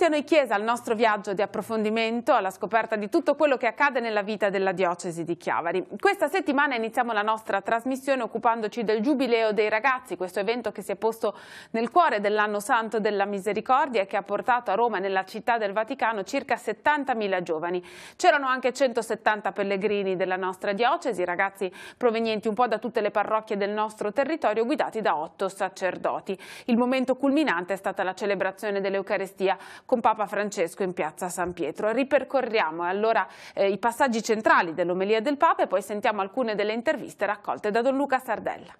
Benvenuti a noi Chiesa, al nostro viaggio di approfondimento, alla scoperta di tutto quello che accade nella vita della diocesi di Chiavari. Questa settimana iniziamo la nostra trasmissione occupandoci del Giubileo dei ragazzi, questo evento che si è posto nel cuore dell'anno santo della misericordia e che ha portato a Roma, nella città del Vaticano, circa 70.000 giovani. C'erano anche 170 pellegrini della nostra diocesi, ragazzi provenienti un po' da tutte le parrocchie del nostro territorio, guidati da otto sacerdoti. Il momento culminante è stata la celebrazione dell'Eucaristia con Papa Francesco in piazza San Pietro. Ripercorriamo eh, allora eh, i passaggi centrali dell'omelia del Papa e poi sentiamo alcune delle interviste raccolte da Don Luca Sardella.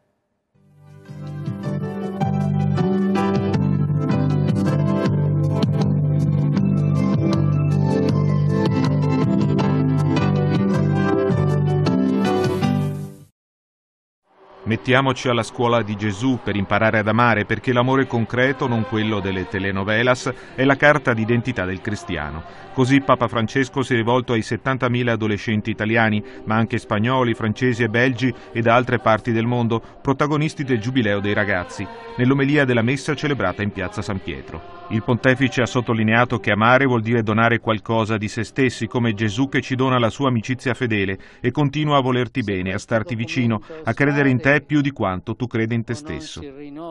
Mettiamoci alla scuola di Gesù per imparare ad amare, perché l'amore concreto, non quello delle telenovelas, è la carta d'identità del cristiano. Così Papa Francesco si è rivolto ai 70.000 adolescenti italiani, ma anche spagnoli, francesi e belgi e da altre parti del mondo, protagonisti del Giubileo dei ragazzi, nell'omelia della messa celebrata in piazza San Pietro. Il pontefice ha sottolineato che amare vuol dire donare qualcosa di se stessi, come Gesù che ci dona la sua amicizia fedele e continua a volerti bene, a starti vicino, a credere in te più di quanto tu credi in te stesso.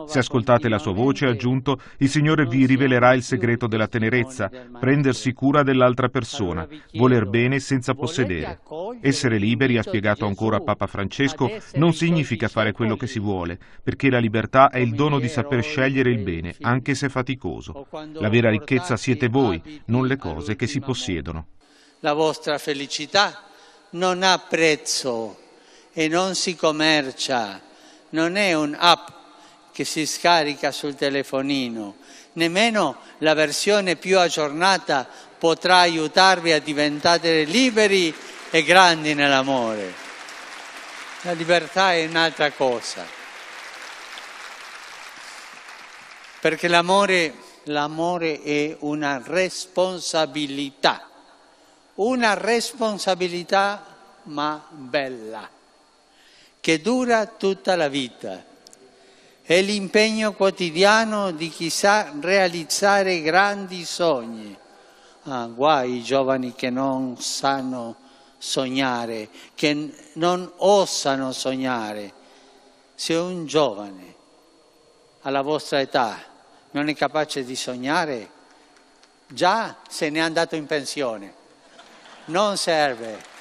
Se ascoltate la sua voce, ha aggiunto, il Signore vi rivelerà il segreto della tenerezza, prendersi cura dell'altra persona, voler bene senza possedere. Essere liberi, ha spiegato ancora Papa Francesco, non significa fare quello che si vuole, perché la libertà è il dono di saper scegliere il bene, anche se faticoso. La vera ricchezza siete voi, non le cose che si possiedono. La vostra felicità non ha prezzo e non si commercia, non è un'app che si scarica sul telefonino, nemmeno la versione più aggiornata potrà aiutarvi a diventare liberi e grandi nell'amore. La libertà è un'altra cosa, perché l'amore l'amore è una responsabilità, una responsabilità ma bella, che dura tutta la vita. È l'impegno quotidiano di chi sa realizzare grandi sogni. Ah, guai i giovani che non sanno sognare, che non osano sognare. Se un giovane alla vostra età non è capace di sognare, già se n'è andato in pensione, non serve.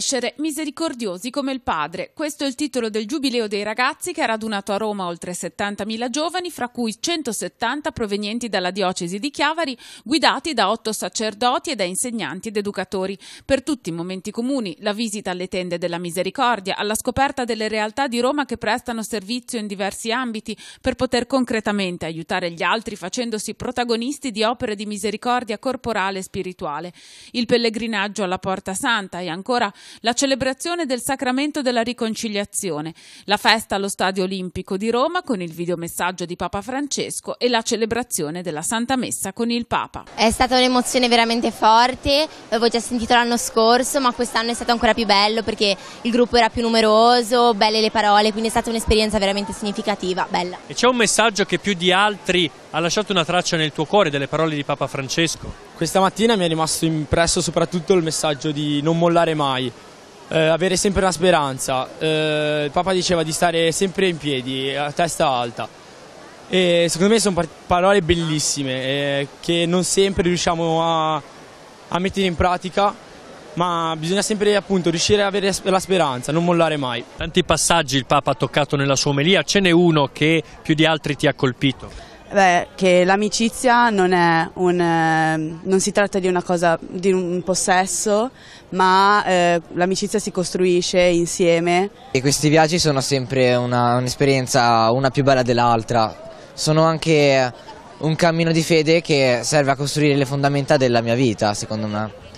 crescere misericordiosi come il padre. Questo è il titolo del Giubileo dei ragazzi che ha radunato a Roma oltre 70.000 giovani, fra cui 170 provenienti dalla diocesi di Chiavari, guidati da otto sacerdoti e da insegnanti ed educatori. Per tutti i momenti comuni, la visita alle tende della misericordia, alla scoperta delle realtà di Roma che prestano servizio in diversi ambiti per poter concretamente aiutare gli altri facendosi protagonisti di opere di misericordia corporale e spirituale. Il pellegrinaggio alla Porta Santa e ancora la celebrazione del sacramento della riconciliazione, la festa allo Stadio Olimpico di Roma con il videomessaggio di Papa Francesco e la celebrazione della Santa Messa con il Papa. È stata un'emozione veramente forte, l'avevo già sentito l'anno scorso, ma quest'anno è stato ancora più bello perché il gruppo era più numeroso, belle le parole, quindi è stata un'esperienza veramente significativa, bella. E c'è un messaggio che più di altri ha lasciato una traccia nel tuo cuore delle parole di Papa Francesco? Questa mattina mi è rimasto impresso soprattutto il messaggio di non mollare mai, eh, avere sempre una speranza. Eh, il Papa diceva di stare sempre in piedi, a testa alta. E secondo me sono parole bellissime eh, che non sempre riusciamo a, a mettere in pratica ma bisogna sempre appunto riuscire a avere la speranza, non mollare mai. Tanti passaggi il Papa ha toccato nella sua omelia, ce n'è uno che più di altri ti ha colpito? Beh, che l'amicizia non, un, ehm, non, si tratta di una cosa, di un possesso, ma eh, l'amicizia si costruisce insieme. E questi viaggi sono sempre un'esperienza, una più bella dell'altra. Sono anche un cammino di fede che serve a costruire le fondamenta della mia vita, secondo me.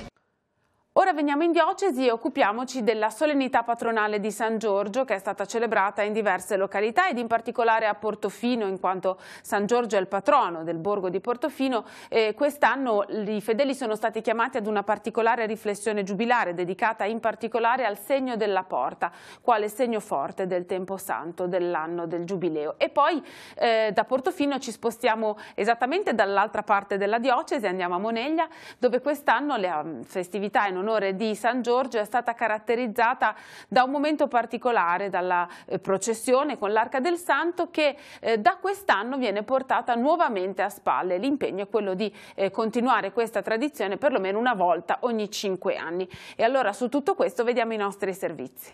Ora veniamo in diocesi e occupiamoci della solennità patronale di San Giorgio che è stata celebrata in diverse località ed in particolare a Portofino in quanto San Giorgio è il patrono del borgo di Portofino quest'anno i fedeli sono stati chiamati ad una particolare riflessione giubilare dedicata in particolare al segno della porta quale segno forte del tempo santo dell'anno del giubileo e poi eh, da Portofino ci spostiamo esattamente dall'altra parte della diocesi andiamo a Moneglia dove quest'anno le mm, festività e non onore di San Giorgio è stata caratterizzata da un momento particolare, dalla eh, processione con l'Arca del Santo che eh, da quest'anno viene portata nuovamente a spalle. L'impegno è quello di eh, continuare questa tradizione perlomeno una volta ogni cinque anni. E allora su tutto questo vediamo i nostri servizi.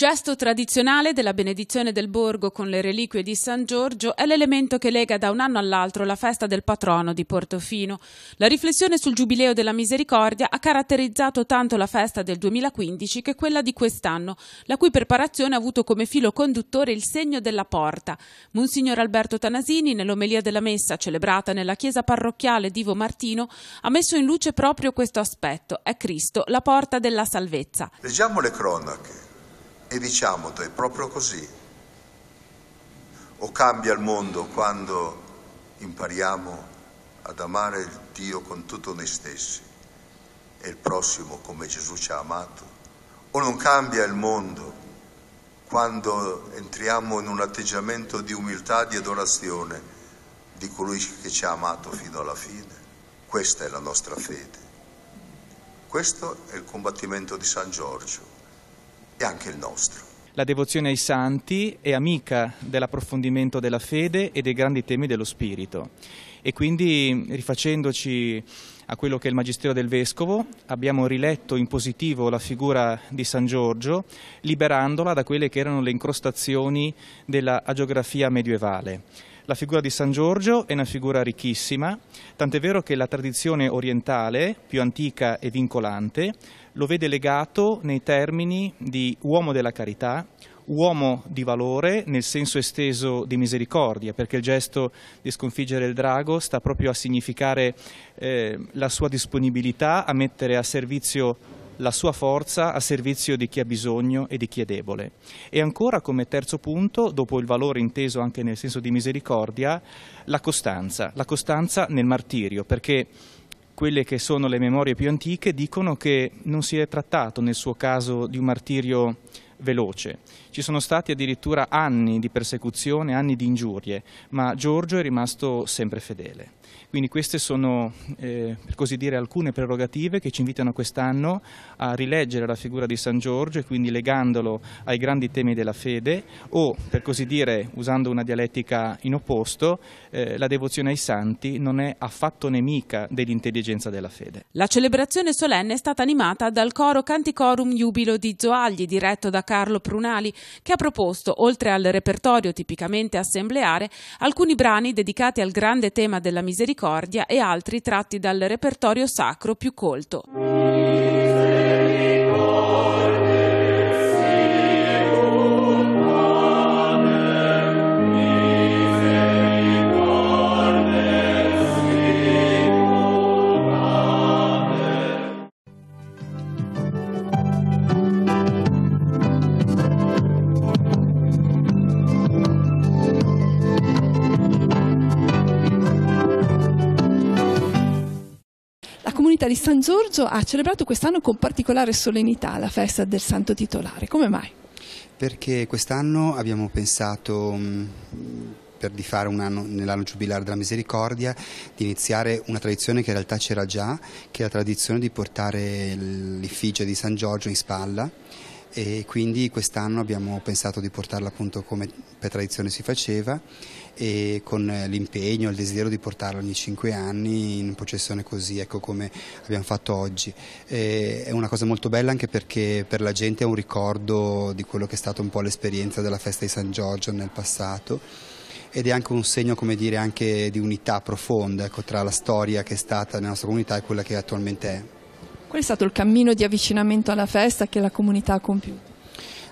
gesto tradizionale della benedizione del borgo con le reliquie di San Giorgio è l'elemento che lega da un anno all'altro la festa del patrono di Portofino. La riflessione sul Giubileo della Misericordia ha caratterizzato tanto la festa del 2015 che quella di quest'anno, la cui preparazione ha avuto come filo conduttore il segno della porta. Monsignor Alberto Tanasini, nell'omelia della messa celebrata nella chiesa parrocchiale di Vo Martino, ha messo in luce proprio questo aspetto. È Cristo, la porta della salvezza. Leggiamo le cronache e diciamo è proprio così. O cambia il mondo quando impariamo ad amare il Dio con tutto noi stessi e il prossimo come Gesù ci ha amato, o non cambia il mondo quando entriamo in un atteggiamento di umiltà, di adorazione di colui che ci ha amato fino alla fine. Questa è la nostra fede. Questo è il combattimento di San Giorgio e anche il nostro. La devozione ai santi è amica dell'approfondimento della fede e dei grandi temi dello spirito e quindi rifacendoci a quello che è il Magistero del Vescovo abbiamo riletto in positivo la figura di San Giorgio liberandola da quelle che erano le incrostazioni della agiografia medievale. La figura di San Giorgio è una figura ricchissima, tant'è vero che la tradizione orientale, più antica e vincolante, lo vede legato nei termini di uomo della carità, uomo di valore nel senso esteso di misericordia, perché il gesto di sconfiggere il drago sta proprio a significare eh, la sua disponibilità a mettere a servizio la sua forza a servizio di chi ha bisogno e di chi è debole. E ancora come terzo punto, dopo il valore inteso anche nel senso di misericordia, la costanza, la costanza nel martirio, perché quelle che sono le memorie più antiche dicono che non si è trattato nel suo caso di un martirio veloce. Ci sono stati addirittura anni di persecuzione, anni di ingiurie, ma Giorgio è rimasto sempre fedele. Quindi queste sono, eh, per così dire, alcune prerogative che ci invitano quest'anno a rileggere la figura di San Giorgio e quindi legandolo ai grandi temi della fede o, per così dire, usando una dialettica in opposto, eh, la devozione ai santi non è affatto nemica dell'intelligenza della fede. La celebrazione solenne è stata animata dal coro Canticorum Jubilo di Zoagli, diretto da Carlo Prunali, che ha proposto, oltre al repertorio tipicamente assembleare, alcuni brani dedicati al grande tema della misericordia misericordia e altri tratti dal repertorio sacro più colto. di San Giorgio ha celebrato quest'anno con particolare solennità la festa del santo titolare. Come mai? Perché quest'anno abbiamo pensato mm, per di fare un anno nell'anno giubilare della misericordia, di iniziare una tradizione che in realtà c'era già, che è la tradizione di portare l'effigie di San Giorgio in spalla e quindi quest'anno abbiamo pensato di portarla appunto come per tradizione si faceva e con eh, l'impegno, il desiderio di portarla ogni cinque anni in processione così, ecco come abbiamo fatto oggi. E è una cosa molto bella anche perché per la gente è un ricordo di quello che è stata un po' l'esperienza della festa di San Giorgio nel passato ed è anche un segno come dire, anche di unità profonda ecco, tra la storia che è stata nella nostra comunità e quella che attualmente è. Qual è stato il cammino di avvicinamento alla festa che la comunità ha compiuto?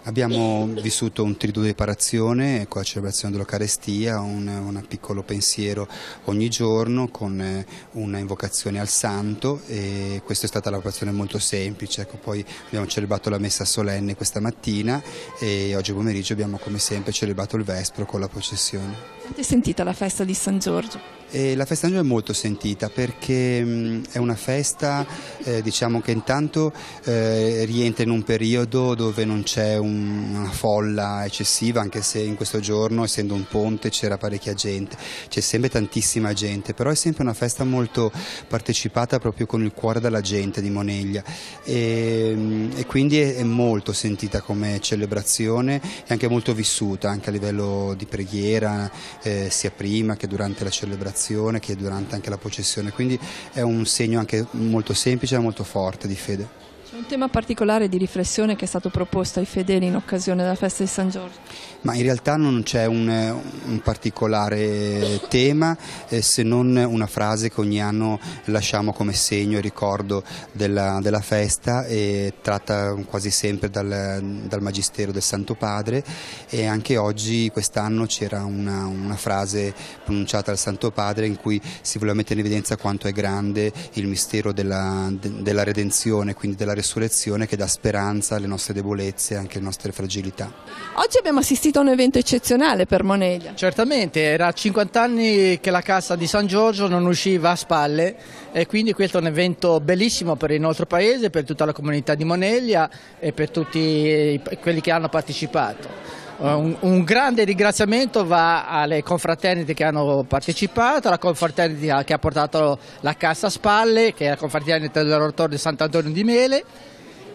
Abbiamo vissuto un triduo di riparazione con la celebrazione dell'Eucarestia, un, un, piccolo pensiero ogni giorno con eh, una invocazione al Santo e questa è stata la vocazione molto semplice. Ecco, poi abbiamo celebrato la messa solenne questa mattina e oggi pomeriggio abbiamo come sempre celebrato il Vespro con la processione. Quanto è sentita la festa di San Giorgio? E la festa di San Giorgio è molto sentita perché mm, è una festa eh, diciamo che intanto eh, rientra in un periodo dove non c'è un una folla eccessiva, anche se in questo giorno, essendo un ponte, c'era parecchia gente, c'è sempre tantissima gente, però è sempre una festa molto partecipata proprio con il cuore della gente di Moneglia e, ehm, e quindi è, è molto sentita come celebrazione e anche molto vissuta, anche a livello di preghiera, eh, sia prima che durante la celebrazione, che durante anche la processione, quindi è un segno anche molto semplice e molto forte di fede. C'è un tema particolare di riflessione che è stato proposto ai fedeli in occasione della festa di San Giorgio? Ma in realtà non c'è un, un, particolare tema eh, se non una frase che ogni anno lasciamo come segno e ricordo della, della, festa e tratta quasi sempre dal, dal, Magistero del Santo Padre e anche oggi quest'anno c'era una, una frase pronunciata dal Santo Padre in cui si voleva mettere in evidenza quanto è grande il mistero della, de, della redenzione, quindi della resurrezione che dà speranza alle nostre debolezze e anche alle nostre fragilità. Oggi abbiamo assistito a un evento eccezionale per Moneglia. Certamente, era 50 anni che la cassa di San Giorgio non usciva a spalle e quindi questo è un evento bellissimo per il nostro paese, per tutta la comunità di Moneglia e per tutti quelli che hanno partecipato. Eh, un, un, grande ringraziamento va alle confraternite che hanno partecipato, la confraternita che ha portato la Cassa a Spalle, che è la confraternita dell'oratorio di Sant'Antonio di Mele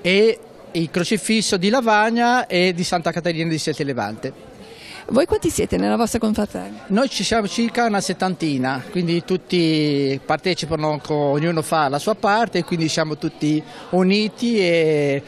e il crocifisso di Lavagna e di Santa Caterina di Sette Levante. Voi quanti siete nella vostra confraternita? Noi ci siamo circa una settantina, quindi tutti partecipano, ognuno fa la sua parte, quindi siamo tutti uniti e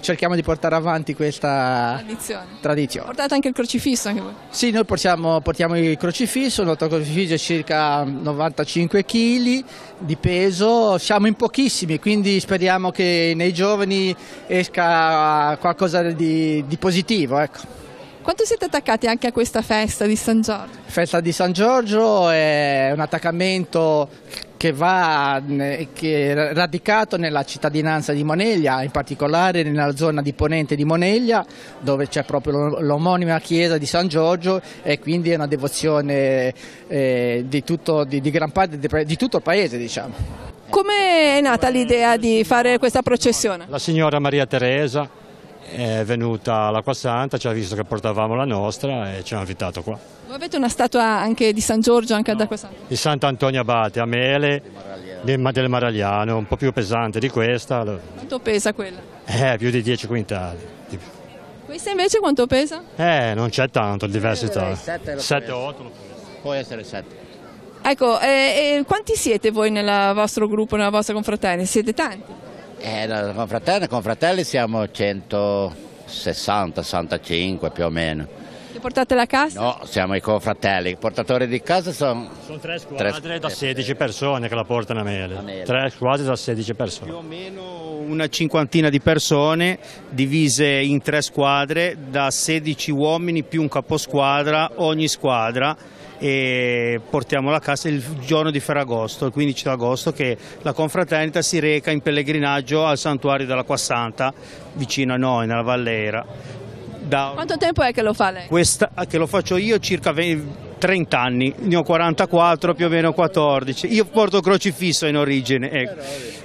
cerchiamo di portare avanti questa tradizione. tradizione. Portate anche il crocifisso? Anche voi? Sì, noi portiamo, portiamo il crocifisso, il nostro crocifisso è circa 95 kg di peso, siamo in pochissimi, quindi speriamo che nei giovani esca qualcosa di, di positivo. Ecco. Quanto siete attaccati anche a questa festa di San Giorgio? Festa di San Giorgio è un attaccamento che va che è radicato nella cittadinanza di Moneglia, in particolare nella zona di Ponente di Moneglia, dove c'è proprio l'omonima chiesa di San Giorgio e quindi è una devozione eh, di, tutto, di, di, gran parte di tutto il paese, diciamo. Come è nata l'idea di fare questa processione? La signora Maria Teresa è venuta l'acqua santa, ci ha visto che portavamo la nostra e ci ha invitato qua. Voi avete una statua anche di San Giorgio, anche no, ad acqua santa? Di Sant'Antonio Abate, a Mele, del Maragliano, un po' più pesante di questa. Quanto pesa quella? Eh, più di 10 quintali. Questa invece quanto pesa? Eh, non c'è tanto il eh, diversità. 7-8. Può essere 7. Ecco, eh, eh, quanti siete voi nel vostro gruppo, nella vostra confraternita? Siete tanti? Eh, fratelli, confratelli, confratelli siamo 160-65 più o meno. Che portate la casa? No, siamo i confratelli. I portatori di casa sono... Sono tre squadre tre... da 16 persone che la portano a mele. a mele. Tre squadre da 16 persone. Più o meno una cinquantina di persone divise in tre squadre da 16 uomini più un caposquadra ogni squadra e portiamola a casa il giorno di Ferragosto, il 15 agosto, che la confraternita si reca in pellegrinaggio al santuario dell'Acqua Santa vicino a noi, nella Vallera da Quanto tempo è che lo fa lei? Questa, ah, che lo faccio io circa 30 anni, ne ho 44, più o meno 14. Io porto crocifisso in origine. Ecco.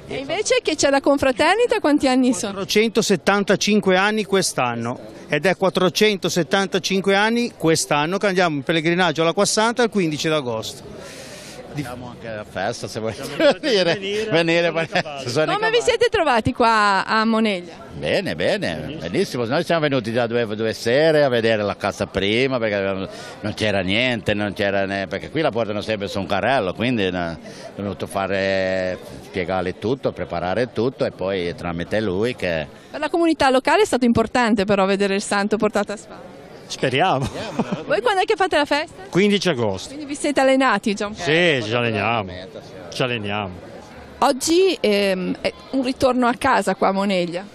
E invece che c'è la confraternita, quanti anni sono? 475 anni quest'anno ed è 475 anni quest'anno che andiamo in pellegrinaggio alla Qua il 15 d'agosto. Siamo anche a festa se volete venire. venire, venire, venire. Come vi siete trovati qua a Moneglia? Bene, bene, benissimo. benissimo. Noi siamo venuti da due, due, sere a vedere la casa prima perché non c'era niente, non ne... perché qui la portano sempre su un carrello, quindi ho dovuto fare, spiegare tutto, preparare tutto e poi tramite lui che... Per la comunità locale è stato importante però vedere il santo portato a spalle. Speriamo. Voi quando è che fate la festa? 15 agosto. Quindi vi siete allenati già un po'? Sì, ci alleniamo. Ci alleniamo. Oggi ehm, è un ritorno a casa qua a Moneglia.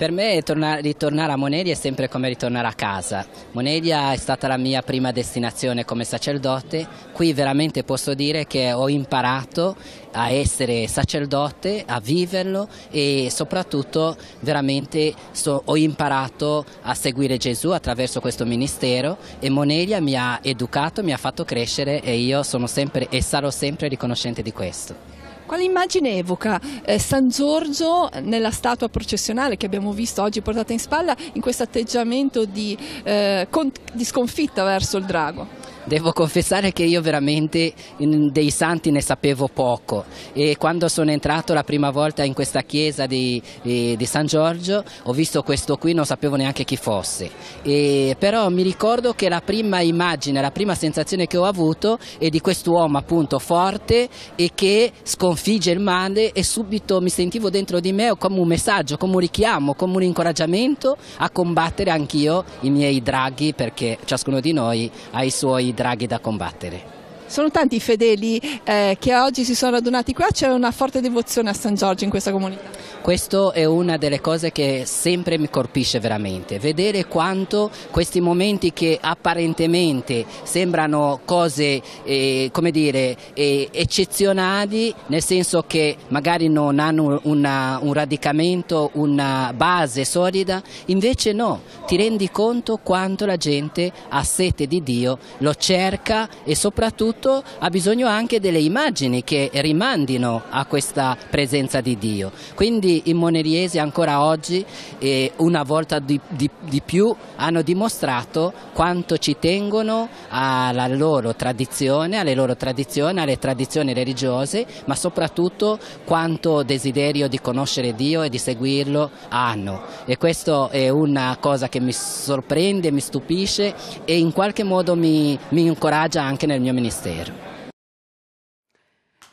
Per me tornare, ritornare a Monedia è sempre come ritornare a casa. Monedia è stata la mia prima destinazione come sacerdote, qui veramente posso dire che ho imparato a essere sacerdote, a viverlo e soprattutto veramente so, ho imparato a seguire Gesù attraverso questo ministero e Monedia mi ha educato, mi ha fatto crescere e io sono sempre e sarò sempre riconoscente di questo. Quale immagine evoca eh, San Giorgio nella statua processionale che abbiamo visto oggi portata in spalla in questo atteggiamento di, eh, con- di sconfitta verso il drago? Devo confessare che io veramente dei santi ne sapevo poco e quando sono entrato la prima volta in questa chiesa di, di San Giorgio ho visto questo qui, non sapevo neanche chi fosse. E, però mi ricordo che la prima immagine, la prima sensazione che ho avuto è di quest'uomo appunto forte e che sconfigge il male e subito mi sentivo dentro di me come un messaggio, come un richiamo, come un incoraggiamento a combattere anch'io i miei draghi perché ciascuno di noi ha i suoi draghi draghi da combattere. Sono tanti i fedeli eh, che oggi si sono radunati qua, c'è una forte devozione a San Giorgio in questa comunità. Questo è una delle cose che sempre mi colpisce veramente, vedere quanto questi momenti che apparentemente sembrano cose eh, come dire, eh, eccezionali, nel senso che magari non hanno una, un radicamento, una base solida, invece no, ti rendi conto quanto la gente ha sete di Dio, lo cerca e soprattutto ha bisogno anche delle immagini che rimandino a questa presenza di Dio. Quindi tutti i moneriesi ancora oggi e una volta di, di, di più hanno dimostrato quanto ci tengono alla loro tradizione, alle loro tradizioni, alle tradizioni religiose, ma soprattutto quanto desiderio di conoscere Dio e di seguirlo hanno. E questa è una cosa che mi sorprende, mi stupisce e in qualche modo mi, mi incoraggia anche nel mio ministero.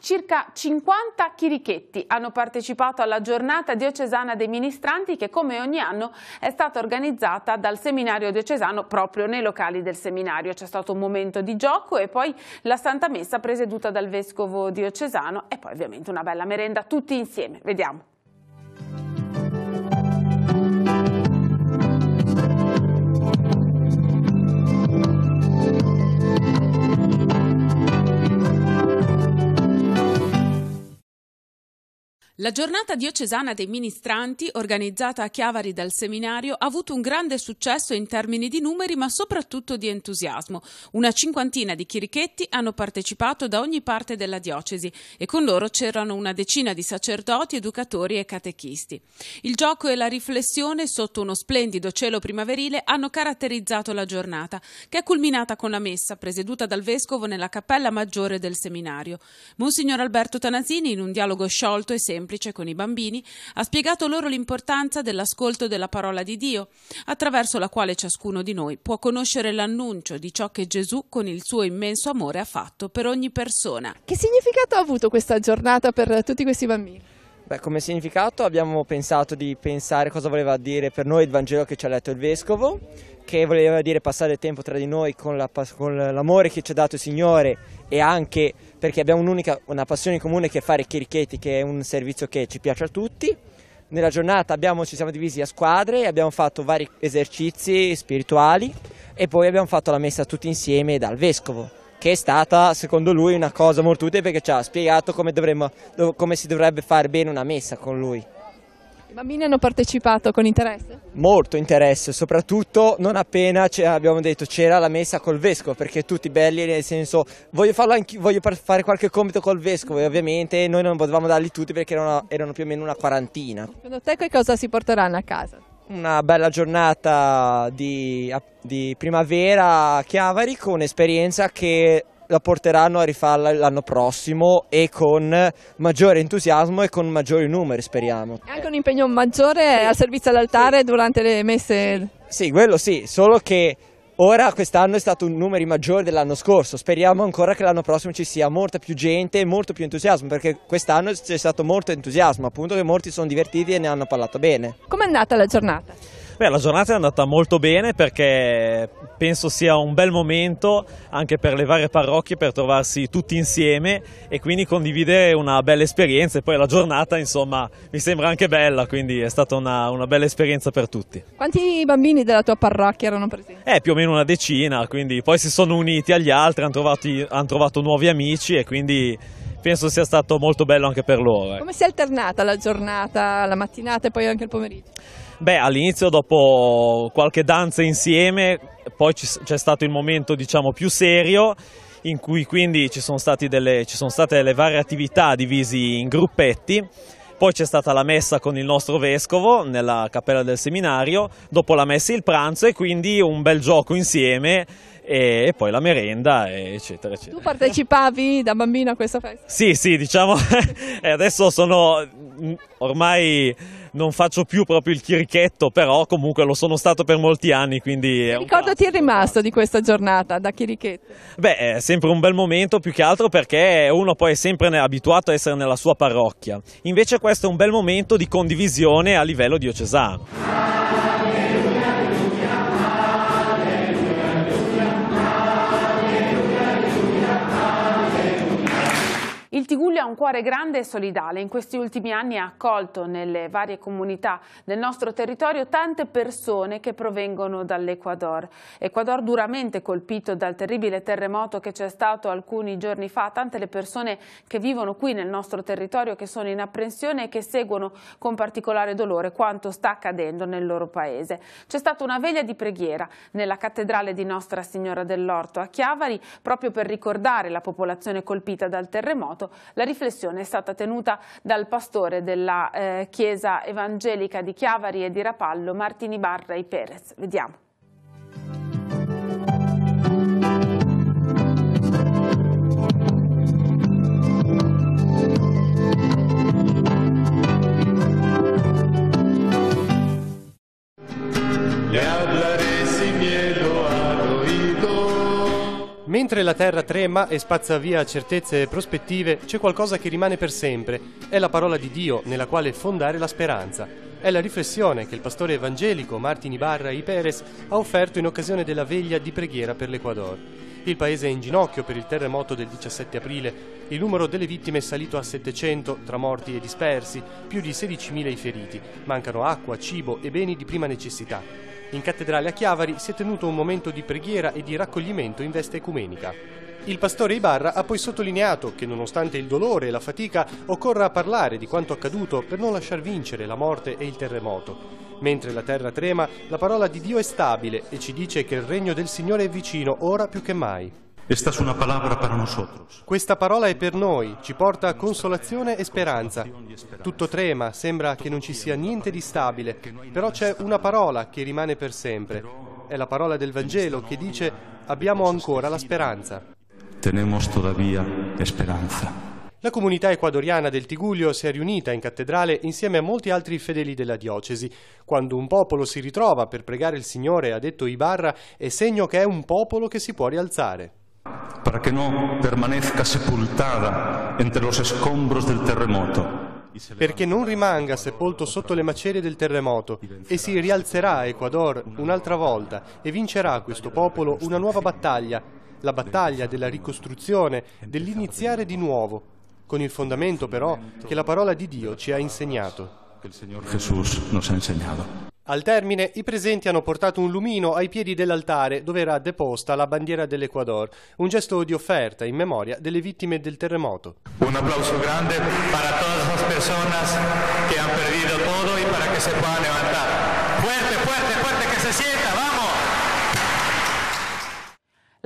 Circa 50 chirichetti hanno partecipato alla giornata diocesana dei ministranti che come ogni anno è stata organizzata dal seminario diocesano proprio nei locali del seminario. C'è stato un momento di gioco e poi la Santa Messa presieduta dal Vescovo diocesano e poi ovviamente una bella merenda tutti insieme. Vediamo. La giornata diocesana dei ministranti, organizzata a Chiavari dal seminario, ha avuto un grande successo in termini di numeri ma soprattutto di entusiasmo. Una cinquantina di chirichetti hanno partecipato da ogni parte della diocesi e con loro c'erano una decina di sacerdoti, educatori e catechisti. Il gioco e la riflessione sotto uno splendido cielo primaverile hanno caratterizzato la giornata, che è culminata con la messa presieduta dal vescovo nella cappella maggiore del seminario. Monsignor Alberto Tanasini, in un dialogo sciolto e semplice, semplice con i bambini, ha spiegato loro l'importanza dell'ascolto della parola di Dio, attraverso la quale ciascuno di noi può conoscere l'annuncio di ciò che Gesù con il suo immenso amore ha fatto per ogni persona. Che significato ha avuto questa giornata per tutti questi bambini? Beh, come significato abbiamo pensato di pensare cosa voleva dire per noi il Vangelo che ci ha letto il Vescovo, che voleva dire passare il tempo tra di noi con, la, con l'amore che ci ha dato il Signore e anche perché abbiamo un'unica una passione comune che è fare chiricheti, che è un servizio che ci piace a tutti. Nella giornata abbiamo, ci siamo divisi a squadre, abbiamo fatto vari esercizi spirituali e poi abbiamo fatto la messa tutti insieme dal vescovo, che è stata secondo lui una cosa molto utile perché ci ha spiegato come, dovremmo, come si dovrebbe fare bene una messa con lui. I bambini hanno partecipato con interesse? Molto interesse, soprattutto non appena abbiamo detto c'era la messa col vescovo, perché tutti belli nel senso voglio, voglio fare qualche compito col vescovo e ovviamente noi non potevamo darli tutti perché erano, erano più o meno una quarantina. Secondo te che cosa si porteranno a casa? una bella giornata di, di primavera a Chiavari con un'esperienza che la porteranno a rifarla l'anno prossimo e con maggiore entusiasmo e con maggiori numeri speriamo. E anche un impegno maggiore al servizio all'altare durante le messe? Sì, quello sì, solo che Ora quest'anno è stato un numero maggiore dell'anno scorso, speriamo ancora che l'anno prossimo ci sia molta più gente e molto più entusiasmo, perché quest'anno c'è stato molto entusiasmo, appunto che molti sono divertiti e ne hanno parlato bene. Com'è andata la giornata? Beh, la giornata è andata molto bene perché penso sia un bel momento anche per le varie parrocchie per trovarsi tutti insieme e quindi condividere una bella esperienza e poi la giornata insomma mi sembra anche bella quindi è stata una, una bella esperienza per tutti. Quanti bambini della tua parrocchia erano presenti? Eh più o meno una decina quindi poi si sono uniti agli altri, hanno, trovati, hanno trovato nuovi amici e quindi penso sia stato molto bello anche per loro. Ecco. Come si è alternata la giornata, la mattinata e poi anche il pomeriggio? Beh, all'inizio dopo qualche danza insieme, poi c'è stato il momento diciamo più serio in cui quindi ci sono, delle, ci sono state le varie attività divisi in gruppetti poi c'è stata la messa con il nostro vescovo nella cappella del seminario, dopo la messa il pranzo e quindi un bel gioco insieme e poi la merenda eccetera eccetera. Tu partecipavi da bambino a questa festa? Sì sì diciamo adesso sono ormai non faccio più proprio il chirichetto, però comunque lo sono stato per molti anni, quindi... Che ricordo ti è rimasto di questa giornata da chirichetto? Beh, è sempre un bel momento, più che altro perché uno poi è sempre abituato a essere nella sua parrocchia. Invece questo è un bel momento di condivisione a livello diocesano. Giulio ha un cuore grande e solidale. In questi ultimi anni ha accolto nelle varie comunità del nostro territorio tante persone che provengono dall'Ecuador. Ecuador duramente colpito dal terribile terremoto che c'è stato alcuni giorni fa. Tante le persone che vivono qui nel nostro territorio che sono in apprensione e che seguono con particolare dolore quanto sta accadendo nel loro paese. C'è stata una veglia di preghiera nella cattedrale di Nostra Signora dell'Orto a Chiavari proprio per ricordare la popolazione colpita dal terremoto la riflessione è stata tenuta dal pastore della eh, Chiesa Evangelica di Chiavari e di Rapallo, Martini Barra Barrai Perez. Vediamo. la terra trema e spazza via certezze e prospettive, c'è qualcosa che rimane per sempre, è la parola di Dio nella quale fondare la speranza. È la riflessione che il pastore evangelico Martin Ibarra Perez ha offerto in occasione della veglia di preghiera per l'Ecuador. Il paese è in ginocchio per il terremoto del 17 aprile. Il numero delle vittime è salito a 700 tra morti e dispersi, più di 16.000 i feriti. Mancano acqua, cibo e beni di prima necessità. In cattedrale a Chiavari si è tenuto un momento di preghiera e di raccoglimento in veste ecumenica. Il pastore Ibarra ha poi sottolineato che nonostante il dolore e la fatica occorra parlare di quanto accaduto per non lasciar vincere la morte e il terremoto. Mentre la terra trema, la parola di Dio è stabile e ci dice che il regno del Signore è vicino ora più che mai. Questa parola è per noi, ci porta consolazione e speranza. Tutto trema, sembra che non ci sia niente di stabile, però c'è una parola che rimane per sempre. È la parola del Vangelo che dice abbiamo ancora la speranza. Tenemos todavía esperanza. La comunità ecuadoriana del Tiguglio si è riunita in cattedrale insieme a molti altri fedeli della diocesi. Quando un popolo si ritrova per pregare il Signore, ha detto Ibarra, è segno che è un popolo che si può rialzare para que no permanezca sepultada entre los escombros del terremoto perché non rimanga sepolto sotto le macerie del terremoto e si rialzerà Ecuador un'altra volta e vincerà questo popolo una nuova battaglia, la battaglia della ricostruzione, dell'iniziare di nuovo, con il fondamento però che la parola di Dio ci ha insegnato. Che il Signore Gesù ci ha insegnato. Al termine, i presenti hanno portato un lumino ai piedi dell'altare dove era deposta la bandiera dell'Ecuador, un gesto di offerta in memoria delle vittime del terremoto. Un applauso grande per tutte le persone che hanno perduto tutto e per che si possano levantare. Fuerte, fuerte!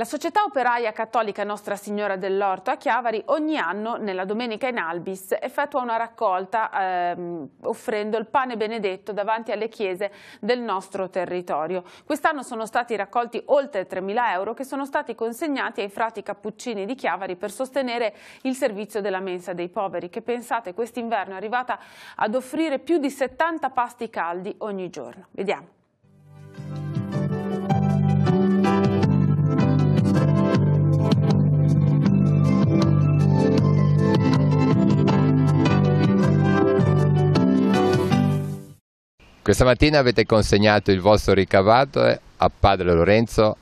La società operaia cattolica Nostra Signora dell'Orto a Chiavari ogni anno nella domenica in Albis effettua una raccolta ehm, offrendo il pane benedetto davanti alle chiese del nostro territorio. Quest'anno sono stati raccolti oltre 3.000 euro che sono stati consegnati ai frati cappuccini di Chiavari per sostenere il servizio della mensa dei poveri che pensate quest'inverno è arrivata ad offrire più di 70 pasti caldi ogni giorno. Vediamo. Questa mattina avete consegnato il vostro ricavato eh, a padre Lorenzo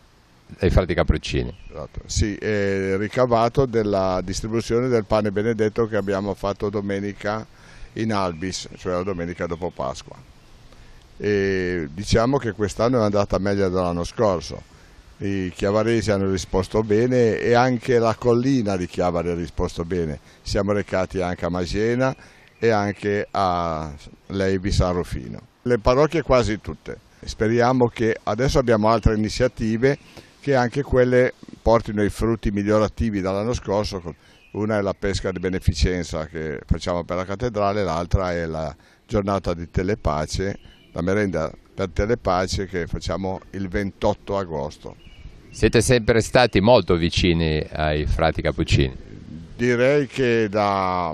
e ai Frati Capruccini. Esatto. Sì, è eh, ricavato della distribuzione del pane benedetto che abbiamo fatto domenica in Albis, cioè la domenica dopo Pasqua. E diciamo che quest'anno è andata meglio dell'anno scorso. I chiavaresi hanno risposto bene e anche la collina di Chiavare ha risposto bene. Siamo recati anche a Magena e anche a Leibi San Rufino le parrocchie quasi tutte. Speriamo che adesso abbiamo altre iniziative che anche quelle portino i frutti migliorativi dall'anno scorso. Una è la pesca di beneficenza che facciamo per la cattedrale, l'altra è la giornata di telepace, la merenda per telepace che facciamo il 28 agosto. Siete sempre stati molto vicini ai frati cappuccini? Direi che da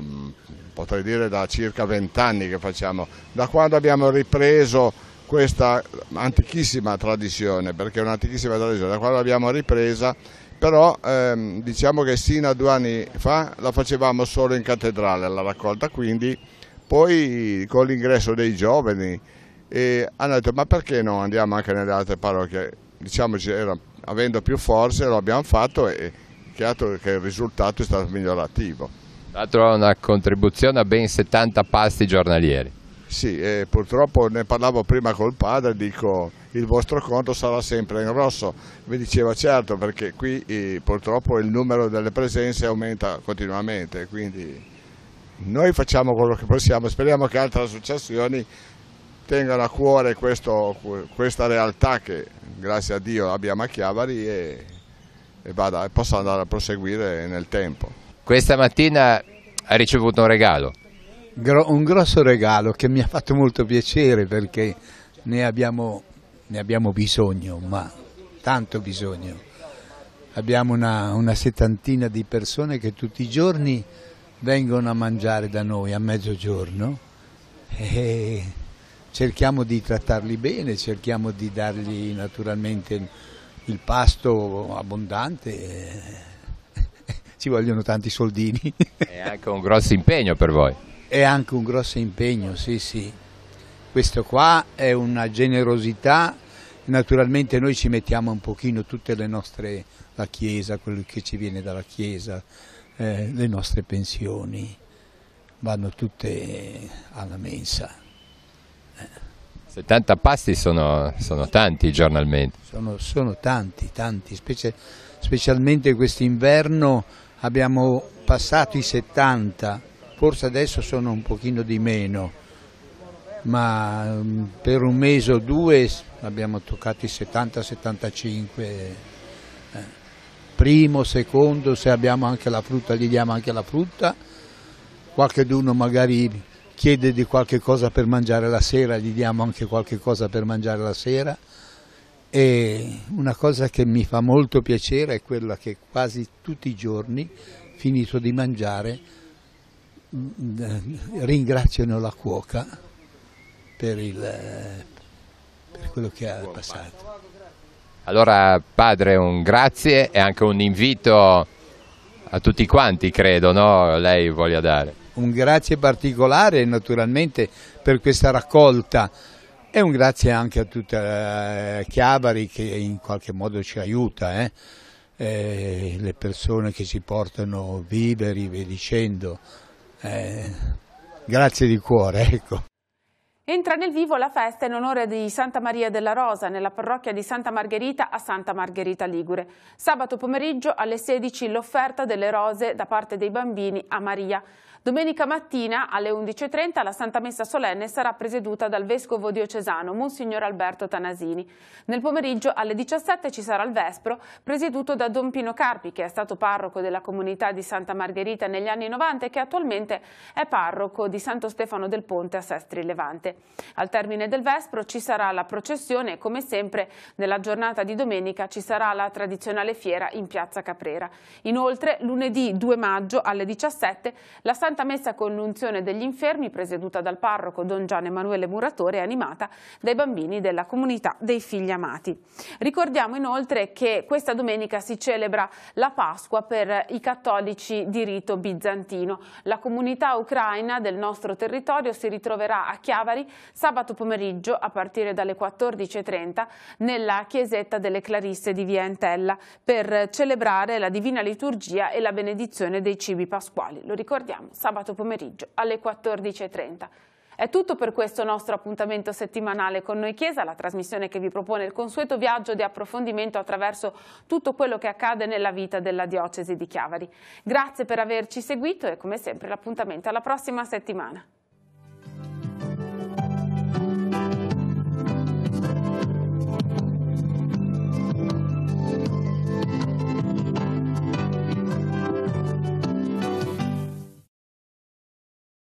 potrei dire da circa vent'anni che facciamo, da quando abbiamo ripreso questa antichissima tradizione, perché è un'antichissima tradizione, da quando l'abbiamo ripresa, però ehm, diciamo che sino a due anni fa la facevamo solo in cattedrale la raccolta, quindi poi con l'ingresso dei giovani hanno detto ma perché non andiamo anche nelle altre parrocchie, diciamo era, avendo più forze lo abbiamo fatto e chiaro che il risultato è stato migliorativo. Tra l'altro una contribuzione a ben 70 pasti giornalieri. Sì, eh, purtroppo ne parlavo prima col padre, dico il vostro conto sarà sempre in rosso. Mi diceva certo perché qui eh, purtroppo il numero delle presenze aumenta continuamente, quindi noi facciamo quello che possiamo, speriamo che altre associazioni tengano a cuore questo, questa realtà che grazie a Dio abbiamo a Chiavari e, e, vada, e possa andare a proseguire nel tempo. Questa mattina ha ricevuto un regalo. Gro un grosso regalo che mi ha fatto molto piacere perché ne abbiamo, ne abbiamo bisogno, ma tanto bisogno. Abbiamo una, una settantina di persone che tutti i giorni vengono a mangiare da noi a mezzogiorno e cerchiamo di trattarli bene, cerchiamo di dargli naturalmente il pasto abbondante ci vogliono tanti soldini. È anche un grosso impegno per voi. È anche un grosso impegno, sì, sì. Questo qua è una generosità, naturalmente noi ci mettiamo un pochino tutte le nostre, la Chiesa, quello che ci viene dalla Chiesa, eh, le nostre pensioni, vanno tutte alla mensa. Eh. 70 pasti sono, sono, tanti giornalmente. Sono, sono tanti, tanti, specie, specialmente quest'inverno abbiamo passato i 70, forse adesso sono un pochino di meno, ma mm, per un mese o due abbiamo toccato i 70-75, eh. primo, secondo, se abbiamo anche la frutta gli diamo anche la frutta, qualche d'uno magari chiede di qualche cosa per mangiare la sera, gli diamo anche qualche cosa per mangiare la sera. E una cosa che mi fa molto piacere è quella che quasi tutti i giorni, finito di mangiare, mm, ringraziano la cuoca per, il, per quello che ha passato. Allora padre un grazie e anche un invito a tutti quanti credo, no? lei voglia dare. Un grazie particolare naturalmente per questa raccolta e un grazie anche a tutta eh, Chiavari che in qualche modo ci aiuta, eh? Eh, le persone che ci portano viveri, via dicendo. Eh, grazie di cuore, ecco. Entra nel vivo la festa in onore di Santa Maria della Rosa nella parrocchia di Santa Margherita a Santa Margherita Ligure. Sabato pomeriggio alle 16 l'offerta delle rose da parte dei bambini a Maria. Domenica mattina alle 11.30 la Santa Messa Solenne sarà presieduta dal Vescovo diocesano Monsignor Alberto Tanasini. Nel pomeriggio alle 17 ci sarà il Vespro presieduto da Don Pino Carpi che è stato parroco della comunità di Santa Margherita negli anni 90 e che attualmente è parroco di Santo Stefano del Ponte a Sestri Levante. Al termine del Vespro ci sarà la processione e come sempre nella giornata di domenica ci sarà la tradizionale fiera in piazza Caprera. Inoltre lunedì 2 maggio alle 17 la Santa Santa Messa con l'unzione degli infermi, presieduta dal parroco Don Gian Emanuele Muratore, è animata dai bambini della comunità dei figli amati. Ricordiamo inoltre che questa domenica si celebra la Pasqua per i cattolici di rito bizantino. La comunità ucraina del nostro territorio si ritroverà a Chiavari sabato pomeriggio a partire dalle 14.30 nella chiesetta delle Clarisse di Via Entella per celebrare la Divina Liturgia e la benedizione dei cibi pasquali. Lo ricordiamo sabato pomeriggio alle 14.30. È tutto per questo nostro appuntamento settimanale con Noi Chiesa, la trasmissione che vi propone il consueto viaggio di approfondimento attraverso tutto quello che accade nella vita della diocesi di Chiavari. Grazie per averci seguito e come sempre l'appuntamento alla prossima settimana.